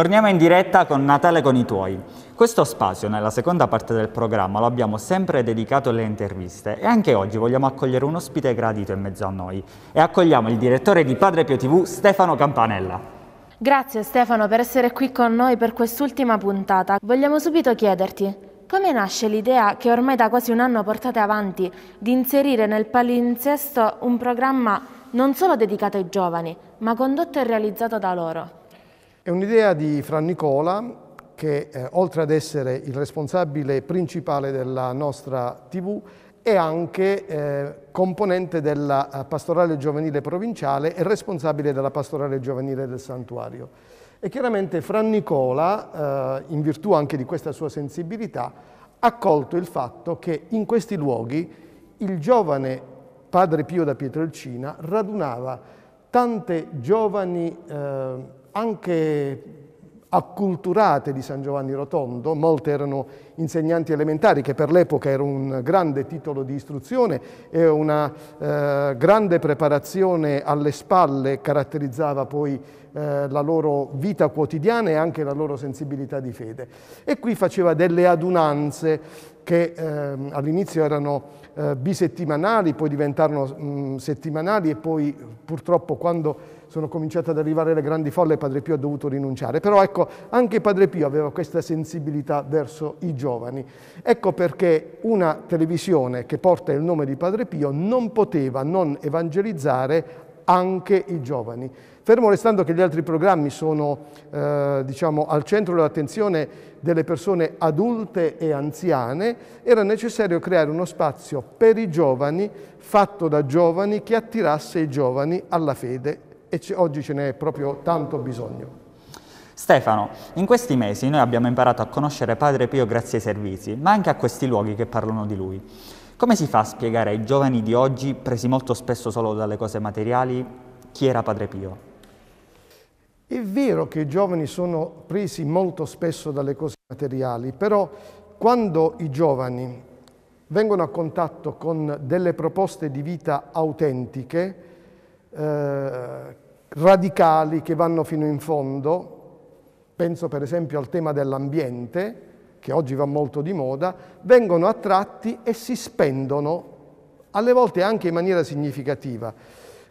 Torniamo in diretta con Natale con i tuoi. Questo spazio, nella seconda parte del programma, lo abbiamo sempre dedicato alle interviste e anche oggi vogliamo accogliere un ospite gradito in mezzo a noi e accogliamo il direttore di Padre Pio TV, Stefano Campanella. Grazie Stefano per essere qui con noi per quest'ultima puntata. Vogliamo subito chiederti come nasce l'idea che ormai da quasi un anno portate avanti di inserire nel palinsesto un programma non solo dedicato ai giovani, ma condotto e realizzato da loro? È un'idea di Fran Nicola che eh, oltre ad essere il responsabile principale della nostra TV è anche eh, componente della eh, pastorale giovanile provinciale e responsabile della pastorale giovanile del santuario. E chiaramente Fran Nicola, eh, in virtù anche di questa sua sensibilità, ha colto il fatto che in questi luoghi il giovane padre Pio da Pietrelcina radunava tante giovani eh, anche acculturate di San Giovanni Rotondo, molte erano insegnanti elementari, che per l'epoca era un grande titolo di istruzione e una eh, grande preparazione alle spalle caratterizzava poi eh, la loro vita quotidiana e anche la loro sensibilità di fede. E qui faceva delle adunanze che ehm, all'inizio erano eh, bisettimanali, poi diventarono mh, settimanali e poi purtroppo quando sono cominciate ad arrivare le grandi folle Padre Pio ha dovuto rinunciare. Però ecco, anche Padre Pio aveva questa sensibilità verso i giovani. Ecco perché una televisione che porta il nome di Padre Pio non poteva non evangelizzare anche i giovani. Fermo restando che gli altri programmi sono eh, diciamo, al centro dell'attenzione delle persone adulte e anziane, era necessario creare uno spazio per i giovani, fatto da giovani, che attirasse i giovani alla fede e oggi ce n'è proprio tanto bisogno. Stefano, in questi mesi noi abbiamo imparato a conoscere Padre Pio grazie ai servizi, ma anche a questi luoghi che parlano di lui. Come si fa a spiegare ai giovani di oggi, presi molto spesso solo dalle cose materiali, chi era Padre Pio? È vero che i giovani sono presi molto spesso dalle cose materiali, però quando i giovani vengono a contatto con delle proposte di vita autentiche, eh, radicali, che vanno fino in fondo, penso per esempio al tema dell'ambiente, che oggi va molto di moda, vengono attratti e si spendono, alle volte anche in maniera significativa.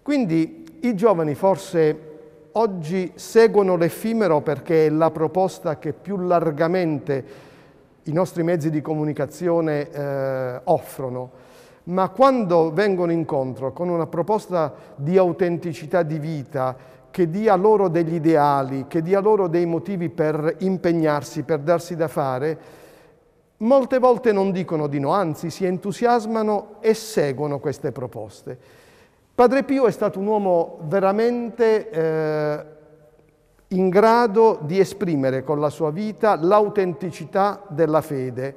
Quindi i giovani forse oggi seguono l'effimero perché è la proposta che più largamente i nostri mezzi di comunicazione eh, offrono, ma quando vengono incontro con una proposta di autenticità di vita, che dia loro degli ideali, che dia loro dei motivi per impegnarsi, per darsi da fare, molte volte non dicono di no, anzi si entusiasmano e seguono queste proposte. Padre Pio è stato un uomo veramente eh, in grado di esprimere con la sua vita l'autenticità della fede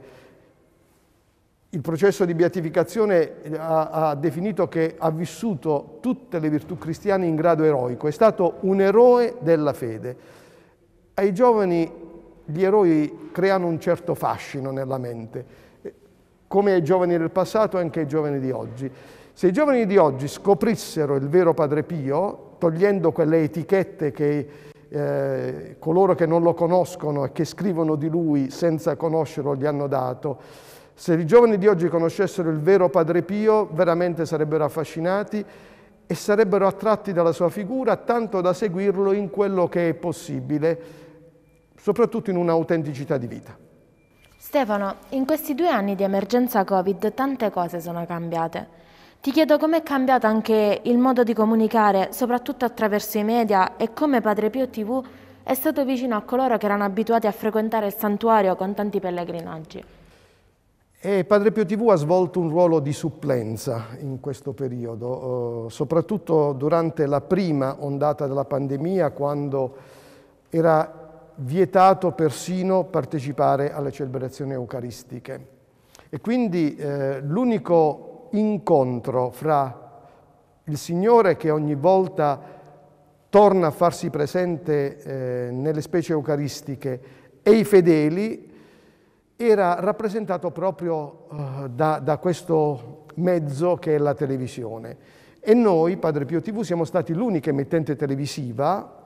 il processo di beatificazione eh, ha, ha, definito che ha vissuto tutte le virtù cristiane in grado eroico, è stato un eroe della fede. Ai giovani gli eroi creano un certo fascino nella mente, come ai giovani del passato e anche ai giovani di oggi. Se i giovani di oggi scoprissero il vero Padre Pio, togliendo quelle etichette che eh, coloro che non lo conoscono e che scrivono di lui senza conoscerlo gli hanno dato, se i giovani di oggi conoscessero il vero Padre Pio, veramente sarebbero affascinati e sarebbero attratti dalla sua figura, tanto da seguirlo in quello che è possibile, soprattutto in un'autenticità di vita. Stefano, in questi due anni di emergenza Covid tante cose sono cambiate. Ti chiedo com'è cambiato anche il modo di comunicare, soprattutto attraverso i media, e come Padre Pio TV è stato vicino a coloro che erano abituati a frequentare il santuario con tanti pellegrinaggi. E Padre Pio TV ha svolto un ruolo di supplenza in questo periodo, eh, soprattutto durante la prima ondata della pandemia, quando era vietato persino partecipare alle celebrazioni eucaristiche. E quindi eh, l'unico incontro fra il Signore che ogni volta torna a farsi presente eh, nelle specie eucaristiche e i fedeli era rappresentato proprio uh, da, da, questo mezzo che è la televisione. E noi, Padre Pio TV, siamo stati l'unica emittente televisiva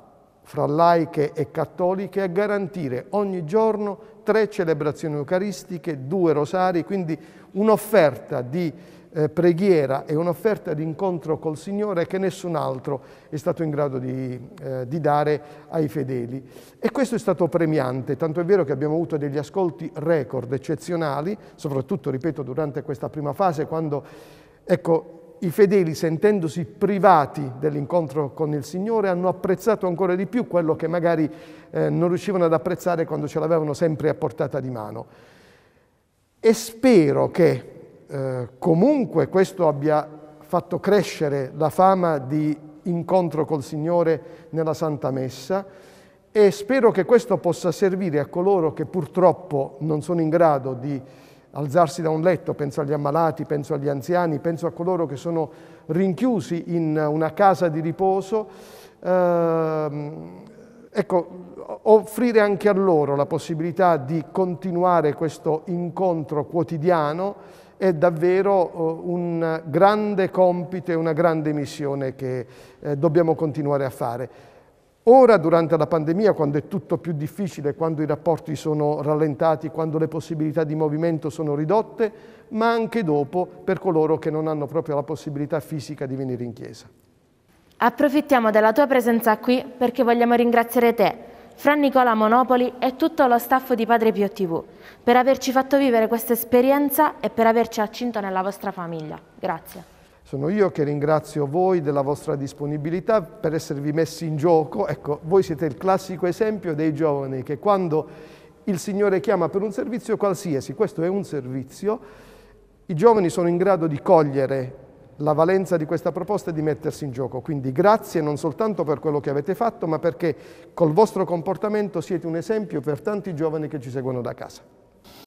fra laiche e cattoliche a garantire ogni giorno tre celebrazioni eucaristiche, due rosari, quindi un'offerta di eh, preghiera e un'offerta di incontro col Signore che nessun altro è stato in grado di, eh, di, dare ai fedeli. E questo è stato premiante, tanto è vero che abbiamo avuto degli ascolti record eccezionali, soprattutto, ripeto, durante questa prima fase, quando, ecco, i fedeli, sentendosi privati dell'incontro con il Signore, hanno apprezzato ancora di più quello che magari eh, non riuscivano ad apprezzare quando ce l'avevano sempre a portata di mano. E spero che eh, comunque questo abbia fatto crescere la fama di incontro col Signore nella Santa Messa e spero che questo possa servire a coloro che purtroppo non sono in grado di alzarsi da un letto, penso agli ammalati, penso agli anziani, penso a coloro che sono rinchiusi in una casa di riposo. Ehm, ecco, offrire anche a loro la possibilità di continuare questo incontro quotidiano è davvero eh, un grande compito e una grande missione che eh, dobbiamo continuare a fare. Ora, durante la pandemia, quando è tutto più difficile, quando i rapporti sono rallentati, quando le possibilità di movimento sono ridotte, ma anche dopo per coloro che non hanno proprio la possibilità fisica di venire in chiesa. Approfittiamo della tua presenza qui perché vogliamo ringraziare te, Fran Nicola Monopoli e tutto lo staff di Padre Pio TV per averci fatto vivere questa esperienza e per averci accinto nella vostra famiglia. Grazie. Sono io che ringrazio voi della vostra disponibilità per esservi messi in gioco. Ecco, voi siete il classico esempio dei giovani che quando il Signore chiama per un servizio qualsiasi, questo è un servizio, i giovani sono in grado di cogliere la valenza di questa proposta e di mettersi in gioco. Quindi grazie non soltanto per quello che avete fatto, ma perché col vostro comportamento siete un esempio per tanti giovani che ci seguono da casa.